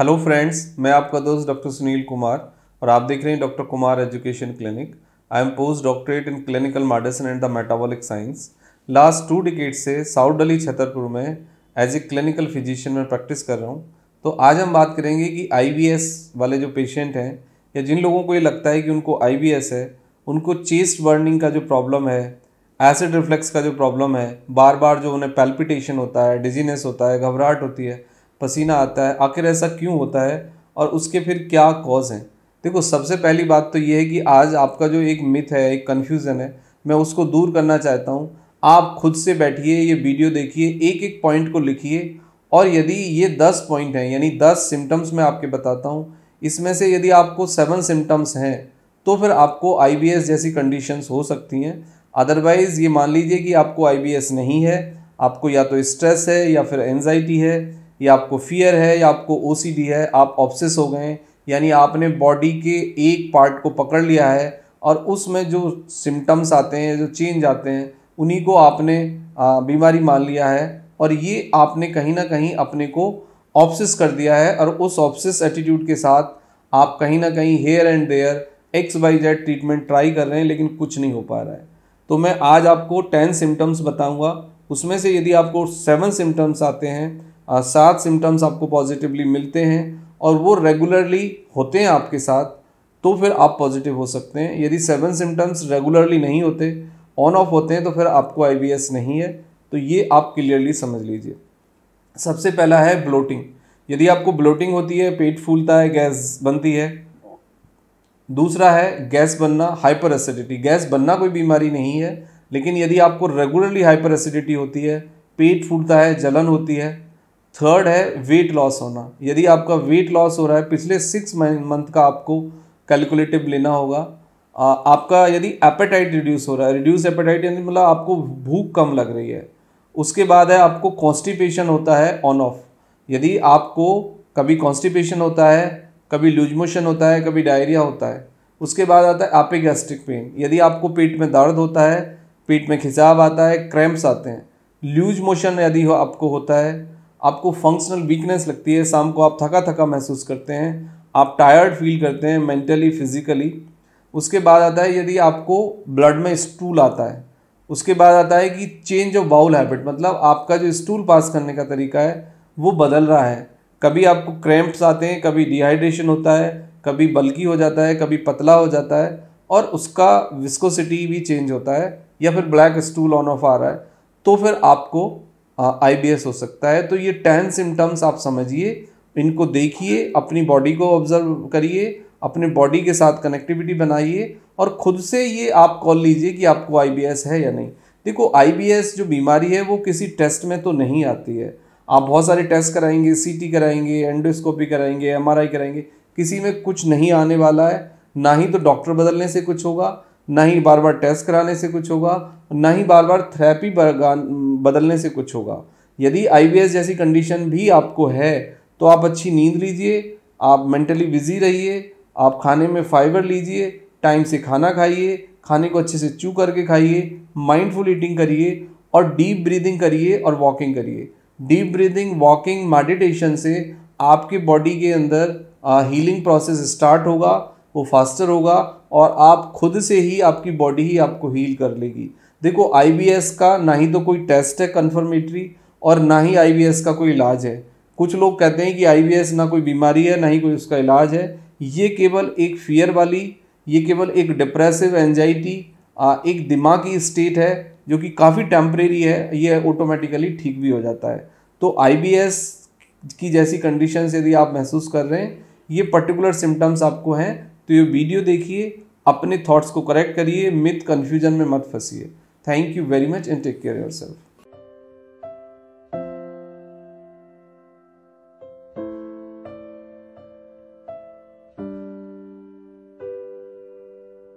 hello friends मैं आपका दोस्त डॉक्टर सुनील कुमार और आप देख रहे हैं doctor Kumar education clinic I am post doctorate in clinical medicine and the metabolic science last two decade से साउथ डली छतरपुर में एज ए क्लिनिकल फिजिशियन में प्रैक्टिस कर रहा हूँ तो आज हम बात करेंगे कि आई वाले जो पेशेंट हैं या जिन लोगों को ये लगता है कि उनको आई है उनको चेस्ट बर्निंग का जो प्रॉब्लम है एसिड रिफ्लेक्स का जो प्रॉब्लम है बार बार जो उन्हें पैल्पिटेशन होता है डिजीनेस होता है घबराहट होती है पसीना आता है आखिर ऐसा क्यों होता है और उसके फिर क्या कॉज हैं देखो सबसे पहली बात तो ये है कि आज आपका जो एक मिथ है एक कन्फ्यूज़न है मैं उसको दूर करना चाहता हूँ आप खुद से बैठिए ये वीडियो देखिए एक एक पॉइंट को लिखिए और यदि ये दस पॉइंट हैं यानी दस सिम्टम्स मैं आपके बताता हूँ इसमें से यदि आपको सेवन सिम्टम्स हैं तो फिर आपको आई जैसी कंडीशंस हो सकती हैं अदरवाइज़ ये मान लीजिए कि आपको आई नहीं है आपको या तो स्ट्रेस है या फिर एनजाइटी है या आपको फियर है या आपको ओ है आप ऑप्सेस हो गए यानी आपने बॉडी के एक पार्ट को पकड़ लिया है और उसमें जो सिम्टम्स आते हैं जो चेंज आते हैं उन्हीं को आपने बीमारी मान लिया है और ये आपने कहीं ना कहीं अपने को ऑप्सिस कर दिया है और उस ऑप्सिस एटीट्यूड के साथ आप कहीं ना कहीं here and there X Y Z treatment try कर रहे हैं लेकिन कुछ नहीं हो पा रहा है तो मैं आज आपको टेन सिम्टम्स बताऊंगा उसमें से यदि आपको सेवन सिम्टम्स आते हैं सात सिम्टम्स आपको पॉजिटिवली मिलते हैं और वो रेगुलरली होते हैं आपके साथ तो फिर आप पॉजिटिव हो सकते हैं यदि सेवन सिम्टम्स रेगुलरली नहीं होते ऑन ऑफ होते हैं तो फिर आपको आई नहीं है तो ये आप क्लियरली समझ लीजिए सबसे पहला है ब्लोटिंग यदि आपको ब्लोटिंग होती है पेट फूलता है गैस बनती है दूसरा है गैस बनना हाइपर एसिडिटी गैस बनना कोई बीमारी नहीं है लेकिन यदि आपको रेगुलरली हाइपर एसिडिटी होती है पेट फूलता है जलन होती है थर्ड है वेट लॉस होना यदि आपका वेट लॉस हो रहा है पिछले सिक्स मंथ का आपको कैलकुलेटिव लेना होगा आ, आपका यदि एपेटाइट रिड्यूस हो रहा है रिड्यूस एपेटाइट यानी मतलब आपको भूख कम लग रही है उसके बाद है आपको कॉन्स्टिपेशन होता है ऑन ऑफ यदि आपको कभी कॉन्स्टिपेशन होता है कभी लूज मोशन होता है कभी डायरिया होता है उसके बाद आता है आपे गैस्ट्रिक पेन यदि आपको पेट में दर्द होता है पेट में खिंचाव आता है क्रैम्प्स आते हैं लूज मोशन यदि हो आपको होता है आपको फंक्शनल वीकनेस लगती है शाम को आप थका थका महसूस करते हैं आप टायर्ड फील करते हैं मेंटली फिजिकली उसके बाद आता है यदि आपको ब्लड में स्टूल आता है उसके बाद आता है कि चेंज ऑफ बाउल हैबिट मतलब आपका जो स्टूल पास करने का तरीका है वो बदल रहा है कभी आपको क्रैम्प्स आते हैं कभी डिहाइड्रेशन होता है कभी बल्की हो जाता है कभी पतला हो जाता है और उसका विस्कोसिटी भी चेंज होता है या फिर ब्लैक स्टूल ऑन ऑफ आ रहा है तो फिर आपको आई हो सकता है तो ये टेन सिम्टम्स आप समझिए इनको देखिए अपनी बॉडी को ऑब्जर्व करिए अपने बॉडी के साथ कनेक्टिविटी बनाइए और ख़ुद से ये आप कॉल लीजिए कि आपको आई है या नहीं देखो आई जो बीमारी है वो किसी टेस्ट में तो नहीं आती है आप बहुत सारे टेस्ट कराएंगे सीटी कराएंगे एंडोस्कोपी कराएंगे एमआरआई कराएंगे किसी में कुछ नहीं आने वाला है ना ही तो डॉक्टर बदलने से कुछ होगा ना ही बार बार टेस्ट कराने से कुछ होगा ना ही बार बार थेरेपी बदलने से कुछ होगा यदि आई जैसी कंडीशन भी आपको है तो आप अच्छी नींद लीजिए आप मेंटली बिजी रहिए आप खाने में फाइबर लीजिए टाइम से खाना खाइए खाने को अच्छे से चू करके खाइए माइंडफुल ईटिंग करिए और डीप ब्रीदिंग करिए और वॉकिंग करिए डीप ब्रीदिंग वॉकिंग मेडिटेशन से आपके बॉडी के अंदर हीलिंग प्रोसेस स्टार्ट होगा वो फास्टर होगा और आप खुद से ही आपकी बॉडी ही आपको हील कर लेगी देखो आई का ना ही तो कोई टेस्ट है कन्फर्मेटरी और ना ही आई का कोई इलाज है कुछ लोग कहते हैं कि आई ना कोई बीमारी है ना ही कोई उसका इलाज है ये केवल एक फियर वाली ये केवल एक डिप्रेसिव एनजाइटी एक दिमाग की स्टेट है जो कि काफ़ी टेम्परेरी है ये ऑटोमेटिकली ठीक भी हो जाता है तो आई की जैसी कंडीशन यदि आप महसूस कर रहे हैं ये पर्टिकुलर सिम्टम्स आपको हैं तो ये वीडियो देखिए अपने थॉट्स को करेक्ट करिए मिथ कन्फ्यूजन में मत फंसिए thank you very much and take care your self